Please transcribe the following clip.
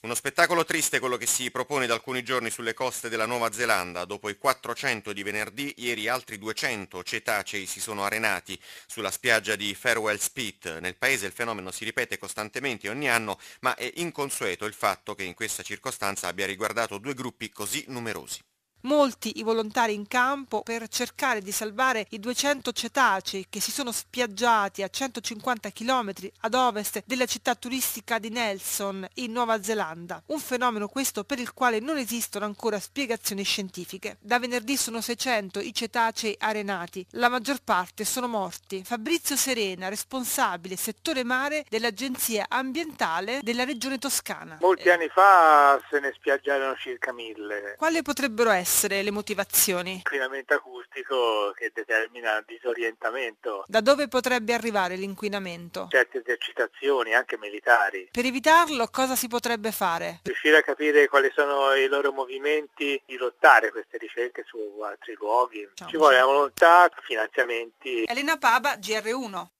Uno spettacolo triste quello che si propone da alcuni giorni sulle coste della Nuova Zelanda. Dopo i 400 di venerdì, ieri altri 200 cetacei si sono arenati sulla spiaggia di Farewell Spit. Nel paese il fenomeno si ripete costantemente ogni anno, ma è inconsueto il fatto che in questa circostanza abbia riguardato due gruppi così numerosi molti i volontari in campo per cercare di salvare i 200 cetacei che si sono spiaggiati a 150 km ad ovest della città turistica di Nelson in Nuova Zelanda. Un fenomeno questo per il quale non esistono ancora spiegazioni scientifiche. Da venerdì sono 600 i cetacei arenati, la maggior parte sono morti. Fabrizio Serena, responsabile settore mare dell'Agenzia Ambientale della Regione Toscana. Molti anni fa se ne spiaggiarono circa mille. Quale potrebbero essere? essere le motivazioni? Il L'inquinamento acustico che determina disorientamento. Da dove potrebbe arrivare l'inquinamento? Certe esercitazioni, anche militari. Per evitarlo cosa si potrebbe fare? Riuscire a capire quali sono i loro movimenti, di lottare queste ricerche su altri luoghi. Ciao. Ci vuole la volontà, finanziamenti. Elena Paba, GR1.